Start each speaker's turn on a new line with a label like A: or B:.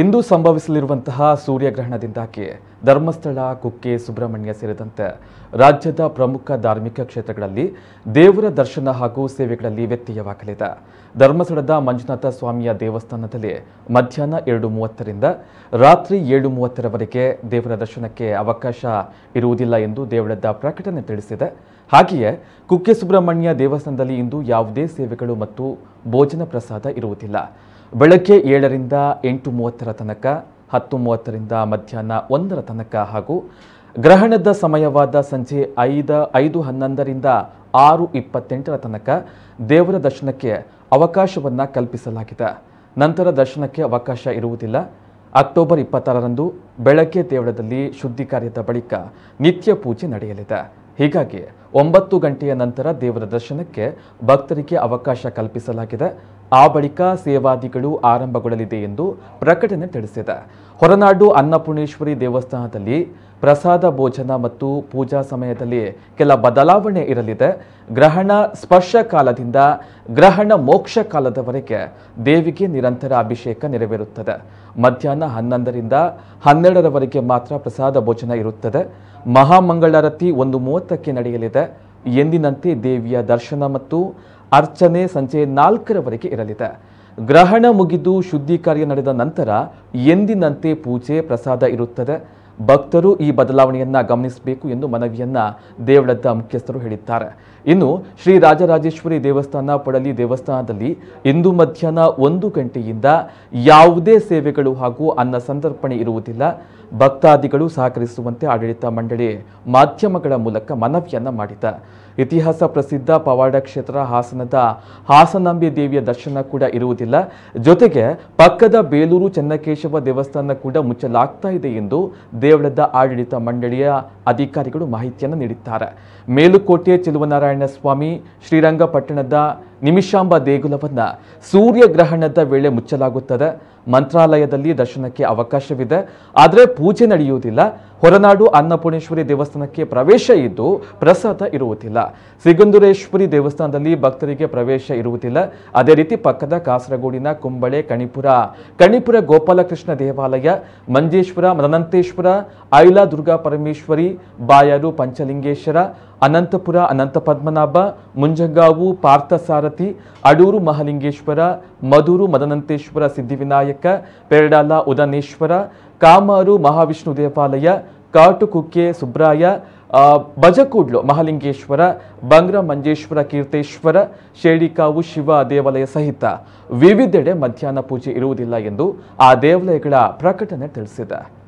A: ಇಂದು ಸಂಭವಿಸಲಿರುವಂತಹ ಸೂರ್ಯಗ್ರಹಣದಿಂದಾಗಿ ಧರ್ಮಸ್ಥಳ ಕುಕ್ಕೆ ಸುಬ್ರಹ್ಮಣ್ಯ ಸೇರಿದಂತೆ ರಾಜ್ಯದ ಪ್ರಮುಖ ಧಾರ್ಮಿಕ ಕ್ಷೇತ್ರಗಳಲ್ಲಿ ದೇವರ ದರ್ಶನ ಹಾಗೂ ಸೇವೆಗಳಲ್ಲಿ ವ್ಯತ್ಯಯವಾಗಲಿದೆ ಧರ್ಮಸ್ಥಳದ ಮಂಜುನಾಥ ಸ್ವಾಮಿಯ ದೇವಸ್ಥಾನದಲ್ಲಿ ಮಧ್ಯಾಹ್ನ ಎರಡು ಮೂವತ್ತರಿಂದ ರಾತ್ರಿ ಏಳು ಮೂವತ್ತರವರೆಗೆ ದೇವರ ದರ್ಶನಕ್ಕೆ ಅವಕಾಶ ಇರುವುದಿಲ್ಲ ಎಂದು ದೇವಳದ ಪ್ರಕಟಣೆ ತಿಳಿಸಿದೆ ಹಾಗೆಯೇ ಕುಕ್ಕೆ ಸುಬ್ರಹ್ಮಣ್ಯ ದೇವಸ್ಥಾನದಲ್ಲಿ ಇಂದು ಯಾವುದೇ ಸೇವೆಗಳು ಮತ್ತು ಭೋಜನ ಪ್ರಸಾದ ಇರುವುದಿಲ್ಲ ಬೆಳಗ್ಗೆ ಏಳರಿಂದ ಎಂಟು ಮೂವತ್ತರ ತನಕ ಹತ್ತು ಮೂವತ್ತರಿಂದ ಮಧ್ಯಾಹ್ನ ಒಂದರ ತನಕ ಹಾಗೂ ಗ್ರಹಣದ ಸಮಯವಾದ ಸಂಜೆ ಐದ ಐದು ಹನ್ನೊಂದರಿಂದ ಆರು ಇಪ್ಪತ್ತೆಂಟರ ತನಕ ದೇವರ ದರ್ಶನಕ್ಕೆ ಅವಕಾಶವನ್ನು ಕಲ್ಪಿಸಲಾಗಿದೆ ನಂತರ ದರ್ಶನಕ್ಕೆ ಅವಕಾಶ ಇರುವುದಿಲ್ಲ ಅಕ್ಟೋಬರ್ ಇಪ್ಪತ್ತಾರರಂದು ಬೆಳಗ್ಗೆ ದೇವಳದಲ್ಲಿ ಶುದ್ಧಿ ಕಾರ್ಯದ ಬಳಿಕ ನಿತ್ಯ ಪೂಜೆ ನಡೆಯಲಿದೆ ಹೀಗಾಗಿ ಒಂಬತ್ತು ಗಂಟೆಯ ನಂತರ ದೇವರ ದರ್ಶನಕ್ಕೆ ಭಕ್ತರಿಗೆ ಅವಕಾಶ ಕಲ್ಪಿಸಲಾಗಿದೆ ಆ ಬಳಿಕ ಸೇವಾದಿಗಳು ಆರಂಭಗೊಳ್ಳಲಿದೆ ಎಂದು ಪ್ರಕಟಣೆ ತಿಳಿಸಿದೆ ಹೊರನಾಡು ಅನ್ನಪೂರ್ಣೇಶ್ವರಿ ದೇವಸ್ಥಾನದಲ್ಲಿ ಪ್ರಸಾದ ಭೋಜನ ಮತ್ತು ಪೂಜಾ ಸಮಯದಲ್ಲಿ ಕೆಲ ಬದಲಾವಣೆ ಇರಲಿದೆ ಗ್ರಹಣ ಸ್ಪರ್ಶ ಕಾಲದಿಂದ ಗ್ರಹಣ ಮೋಕ್ಷ ಕಾಲದವರೆಗೆ ದೇವಿಗೆ ನಿರಂತರ ಅಭಿಷೇಕ ನೆರವೇರುತ್ತದೆ ಮಧ್ಯಾಹ್ನ ಹನ್ನೊಂದರಿಂದ ಹನ್ನೆರಡರವರೆಗೆ ಮಾತ್ರ ಪ್ರಸಾದ ಭೋಜನ ಇರುತ್ತದೆ ಮಹಾಮಂಗಳಾರತಿ ಒಂದು ಮೂವತ್ತಕ್ಕೆ ನಡೆಯಲಿದೆ ಎಂದಿನಂತೆ ದೇವಿಯ ದರ್ಶನ ಮತ್ತು ಅರ್ಚನೆ ಸಂಜೆ ನಾಲ್ಕರವರೆಗೆ ಇರಲಿದೆ ಗ್ರಹಣ ಮುಗಿದು ಶುದ್ಧಿ ಕಾರ್ಯ ನಡೆದ ನಂತರ ಎಂದಿನಂತೆ ಪೂಜೆ ಪ್ರಸಾದ ಇರುತ್ತದೆ ಭಕ್ತರು ಈ ಬದಲಾವಣೆಯನ್ನ ಗಮನಿಸಬೇಕು ಎಂದು ಮನವಿಯನ್ನು ದೇವಳದ ಮುಖ್ಯಸ್ಥರು ಹೇಳಿದ್ದಾರೆ ಇನ್ನು ಶ್ರೀ ರಾಜರಾಜೇಶ್ವರಿ ದೇವಸ್ಥಾನ ಪಡಲಿ ದೇವಸ್ಥಾನದಲ್ಲಿ ಇಂದು ಮಧ್ಯಾಹ್ನ ಒಂದು ಗಂಟೆಯಿಂದ ಯಾವುದೇ ಸೇವೆಗಳು ಹಾಗೂ ಅನ್ನ ಸಂದರ್ಪಣೆ ಇರುವುದಿಲ್ಲ ಭಕ್ತಾದಿಗಳು ಸಹಕರಿಸುವಂತೆ ಆಡಳಿತ ಮಂಡಳಿ ಮಾಧ್ಯಮಗಳ ಮೂಲಕ ಮನವಿಯನ್ನು ಮಾಡಿದ ಇತಿಹಾಸ ಪ್ರಸಿದ್ಧ ಪವಾಡ ಕ್ಷೇತ್ರ ಹಾಸನದ ಹಾಸನಾಂಬೆ ದೇವಿಯ ದರ್ಶನ ಕೂಡ ಇರುವುದಿಲ್ಲ ಜೊತೆಗೆ ಪಕ್ಕದ ಬೇಲೂರು ಚನ್ನಕೇಶವ ದೇವಸ್ಥಾನ ಕೂಡ ಮುಚ್ಚಲಾಗ್ತಾ ಇದೆ ಎಂದು ದೇವಳದ ಆಡಳಿತ ಮಂಡಳಿಯ ಅಧಿಕಾರಿಗಳು ಮಾಹಿತಿಯನ್ನು ನೀಡಿದ್ದಾರೆ ಮೇಲುಕೋಟೆ ಚೆಲುವನಾರಾಯಣ ಸ್ವಾಮಿ ಶ್ರೀರಂಗಪಟ್ಟಣದ ನಿಮಿಷಾಂಬ ದೇಗುಲವನ್ನು ಸೂರ್ಯಗ್ರಹಣದ ವೇಳೆ ಮುಚ್ಚಲಾಗುತ್ತದೆ ಮಂತ್ರಾಲಯದಲ್ಲಿ ದರ್ಶನಕ್ಕೆ ಅವಕಾಶವಿದೆ ಆದರೆ ಪೂಜೆ ನಡೆಯುವುದಿಲ್ಲ ಹೊರನಾಡು ಅನ್ನಪೂರ್ಣೇಶ್ವರಿ ದೇವಸ್ಥಾನಕ್ಕೆ ಪ್ರವೇಶ ಇದ್ದು ಪ್ರಸಾದ ಇರುವುದಿಲ್ಲ ಸಿಗಂಧುರೇಶ್ವರಿ ದೇವಸ್ಥಾನದಲ್ಲಿ ಭಕ್ತರಿಗೆ ಪ್ರವೇಶ ಇರುವುದಿಲ್ಲ ಅದೇ ರೀತಿ ಪಕ್ಕದ ಕಾಸರಗೋಡಿನ ಕುಂಬಳೆ ಕಣಿಪುರ ಕಣಿಪುರ ಗೋಪಾಲಕೃಷ್ಣ ದೇವಾಲಯ ಮಂಜೇಶ್ವರ ಮನಂತೇಶ್ವರ ಐಲಾ ದುರ್ಗಾ ಪರಮೇಶ್ವರಿ ಬಾಯಾರು ಪಂಚಲಿಂಗೇಶ್ವರ ಅನಂತಪುರ ಅನಂತ ಪದ್ಮನಾಭ ಮುಂಜಂಗಾವು ಪಾರ್ಥಸಾರಥಿ ಅಡೂರು ಮಹಾಲಿಂಗೇಶ್ವರ ಮದೂರು ಮದನಂತೇಶ್ವರ ಸಿದ್ಧಿವಿನಾಯಕ ಪೆರಡಾಲ ಉದನೇಶ್ವರ ಕಾಮಾರು ಮಹಾವಿಷ್ಣು ದೇವಾಲಯ ಕಾಟುಕುಕ್ಕೆ ಸುಬ್ರಾಯ ಬಜಕೂಡ್ಲು ಮಹಾಲಿಂಗೇಶ್ವರ ಬಂಗ್ರ ಮಂಜೇಶ್ವರ ಕೀರ್ತೇಶ್ವರ ಶೇಡಿಕಾವು ಶಿವ ದೇವಾಲಯ ಸಹಿತ ವಿವಿಧೆಡೆ ಮಧ್ಯಾಹ್ನ ಪೂಜೆ ಇರುವುದಿಲ್ಲ ಎಂದು ಆ ದೇವಾಲಯಗಳ ಪ್ರಕಟಣೆ ತಿಳಿಸಿದೆ